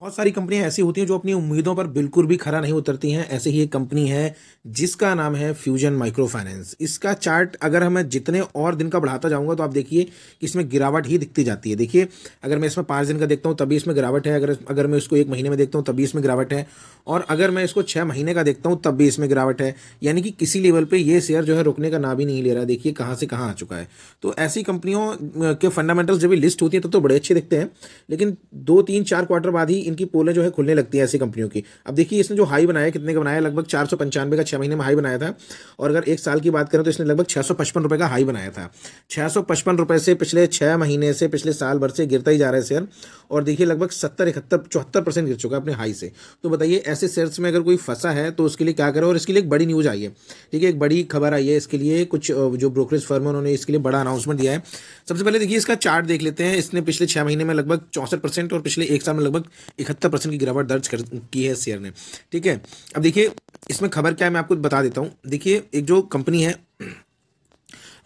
बहुत सारी कंपनियां ऐसी होती हैं जो अपनी उम्मीदों पर बिल्कुल भी खरा नहीं उतरती हैं ऐसे ही एक कंपनी है जिसका नाम है फ्यूजन माइक्रो फाइनेंस इसका चार्ट अगर हमें जितने और दिन का बढ़ाता जाऊंगा तो आप देखिए कि इसमें गिरावट ही दिखती जाती है देखिए अगर मैं इसमें पाँच दिन का देखता हूँ तभी इसमें गिरावट है अगर अगर मैं इसको एक महीने में देखता हूँ तभी इसमें गिरावट है और अगर मैं इसको छः महीने का देखता हूँ तब भी इसमें गिरावट है यानी कि किसी लेवल पर ये शेयर जो है रुकने का ना भी नहीं ले रहा देखिए कहाँ से कहाँ आ चुका है तो ऐसी कंपनियों के फंडामेंटल्स जब भी लिस्ट होती है तब तो बड़े अच्छे दिखते हैं लेकिन दो तीन चार क्वार्टर बाद ही इनकी पोलें जो है खुलने लगती हैं ऐसी कंपनियों की अब देखिए इसने जो हाई बनाया कितने का बनाया लगभग चार सौ पंचानवे का छह महीने में हाई बनाया था और अगर एक साल की बात करें तो इसने लगभग छह सौ पचपन रुपए का हाई बनाया था छह सौ पचपन रुपए से पिछले छह महीने से पिछले साल भर से गिरता ही जा रहा है शेयर और देखिए लगभग सत्तर इकहत्तर चौहत्तर परसेंट गिर चुका है अपने हाई से तो बताइए ऐसे शेयर्स में अगर कोई फंसा है तो उसके लिए क्या करें और इसके लिए एक बड़ी न्यूज़ आई है ठीक है एक बड़ी खबर आई है इसके लिए कुछ जो ब्रोकरेज फर्म है उन्होंने इसके लिए बड़ा अनाउंसमेंट दिया है सबसे पहले देखिए इसका चार्ट देख लेते हैं इसने पिछले छह महीने में लगभग चौंसठ परसेंट और पिछले एक साल में लगभग इकहत्तर परसेंट की गिरावट दर्ज कर की है शेयर ने ठीक है अब देखिए इसमें खबर क्या है मैं आपको बता देता हूँ देखिए एक जो कंपनी है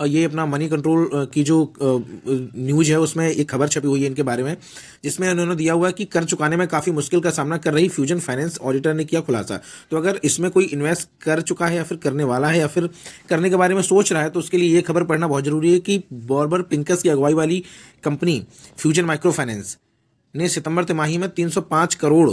ये अपना मनी कंट्रोल की जो न्यूज है उसमें एक खबर छपी हुई है इनके बारे में जिसमें उन्होंने दिया हुआ है कि कर चुकाने में काफी मुश्किल का सामना कर रही फ्यूजन फाइनेंस ऑडिटर ने किया खुलासा तो अगर इसमें कोई इन्वेस्ट कर चुका है या फिर करने वाला है या फिर करने के बारे में सोच रहा है तो उसके लिए ये खबर पढ़ना बहुत जरूरी है कि बॉर्बर पिंकस की अगुवाई वाली कंपनी फ्यूजन माइक्रो फाइनेंस ने सितंबर तिमाही में 305 करोड़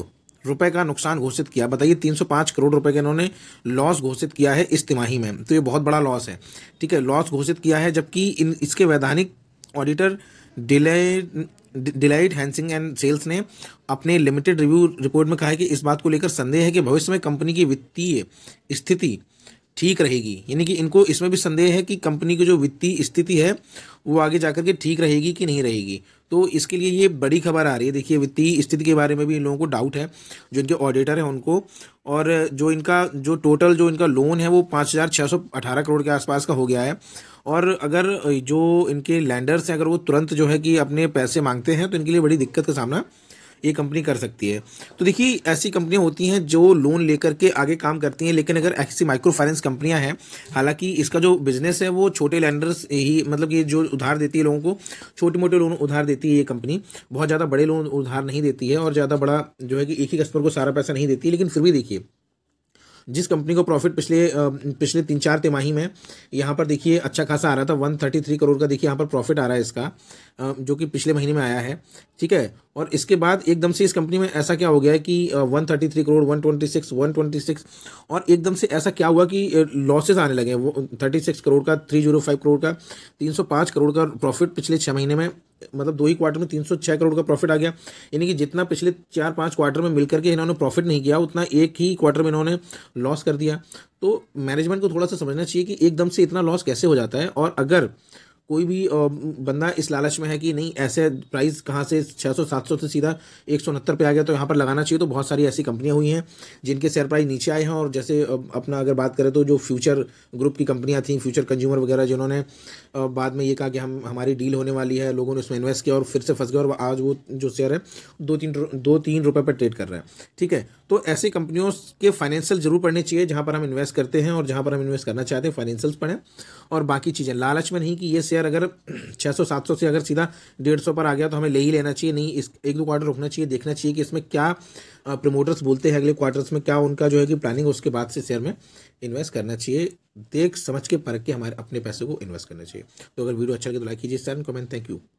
रुपए का नुकसान घोषित किया बताइए 305 करोड़ रुपए का इन्होंने लॉस घोषित किया है इस तिमाही में तो ये बहुत बड़ा लॉस है ठीक है लॉस घोषित किया है जबकि इन इसके वैधानिक ऑडिटर डिले डिलाइट हैंसिंग एंड सेल्स ने अपने लिमिटेड रिव्यू रिपोर्ट में कहा है कि इस बात को लेकर संदेह है कि भविष्य में कंपनी की वित्तीय स्थिति ठीक रहेगी यानी कि इनको इसमें भी संदेह है कि कंपनी की जो वित्तीय स्थिति है वो आगे जाकर के ठीक रहेगी कि नहीं रहेगी तो इसके लिए ये बड़ी खबर आ रही है देखिए वित्तीय स्थिति के बारे में भी इन लोगों को डाउट है जो इनके ऑडिटर हैं उनको और जो इनका जो टोटल जो इनका लोन है वो पाँच हज़ार छः सौ अठारह करोड़ के आसपास का हो गया है और अगर जो इनके लैंडर्स हैं अगर वो तुरंत जो है कि अपने पैसे मांगते हैं तो इनके लिए बड़ी दिक्कत का सामना ये कंपनी कर सकती है तो देखिए ऐसी कंपनियाँ होती हैं जो लोन लेकर के आगे काम करती हैं लेकिन अगर ऐसी माइक्रो फाइनेंस कंपनियाँ हैं हालांकि इसका जो बिजनेस है वो छोटे लैंडर्स ही मतलब ये जो उधार देती है लोगों को छोटे मोटे लोन उधार देती है ये कंपनी बहुत ज़्यादा बड़े लोन उधार नहीं देती है और ज़्यादा बड़ा जो है कि एक ही कस्टमर को सारा पैसा नहीं देती लेकिन फिर भी देखिए जिस कंपनी को प्रॉफिट पिछले पिछले तीन चार तिमाही में यहाँ पर देखिए अच्छा खासा आ रहा था वन थर्टी थ्री करोड़ का देखिए यहाँ पर प्रॉफिट आ रहा है इसका जो कि पिछले महीने में आया है ठीक है और इसके बाद एकदम से इस कंपनी में ऐसा क्या हो गया है कि one thirty three crore one twenty six one twenty six और एकदम से ऐसा क्या हुआ कि लॉसेज आने लगे वो थर्टी सिक्स करोड़ का थ्री जीरो फाइव करोड़ का तीन सौ पाँच करोड़ का प्रॉफिट पिछले छः महीने में मतलब दो ही क्वार्टर में 306 करोड़ का प्रॉफिट आ गया यानी कि जितना पिछले चार पांच क्वार्टर में मिलकर के इन्होंने प्रॉफिट नहीं किया उतना एक ही क्वार्टर में इन्होंने लॉस कर दिया तो मैनेजमेंट को थोड़ा सा समझना चाहिए कि एकदम से इतना लॉस कैसे हो जाता है और अगर कोई भी बंदा इस लालच में है कि नहीं ऐसे प्राइस कहाँ से 600-700 से सीधा एक सौ पे आ गया तो यहाँ पर लगाना चाहिए तो बहुत सारी ऐसी कंपनियाँ हुई हैं जिनके शेयर प्राइस नीचे आए हैं और जैसे अपना अगर बात करें तो जो फ्यूचर ग्रुप की कंपनियाँ थी फ्यूचर कंज्यूमर वगैरह जिन्होंने बाद में ये कहा कि हम हमारी डील होने वाली है लोगों ने उसमें इन्वेस्ट किया और फिर से फंस गया और आज वो जो शेयर है दो तीन दो तीन रुपये पर ट्रेड कर रहे हैं ठीक है तो ऐसी कंपनियों के फाइनेंशियल जरूर पढ़ने चाहिए जहाँ पर हम इन्वेस्ट करते हैं और जहाँ पर हम इन्वेस्ट करना चाहते हैं फाइनेंशियल पढ़ें और बाकी चीज़ें लालच में नहीं कि ये शेयर शेयर अगर 600-700 से अगर सीधा 150 पर आ गया तो हमें ले ही लेना चाहिए नहीं इस एक दो क्वार्टर रुकना चाहिए देखना चाहिए कि इसमें क्या प्रमोटर्स बोलते हैं अगले क्वार्टर्स में क्या उनका जो है कि प्लानिंग उसके बाद से शेयर में इन्वेस्ट करना चाहिए देख समझ के परख के हमारे अपने पैसे को इन्वेस्ट करना चाहिए तो अगर वीडियो अच्छा लगे तो लाइक कीजिए सर कमेंट थैंक यू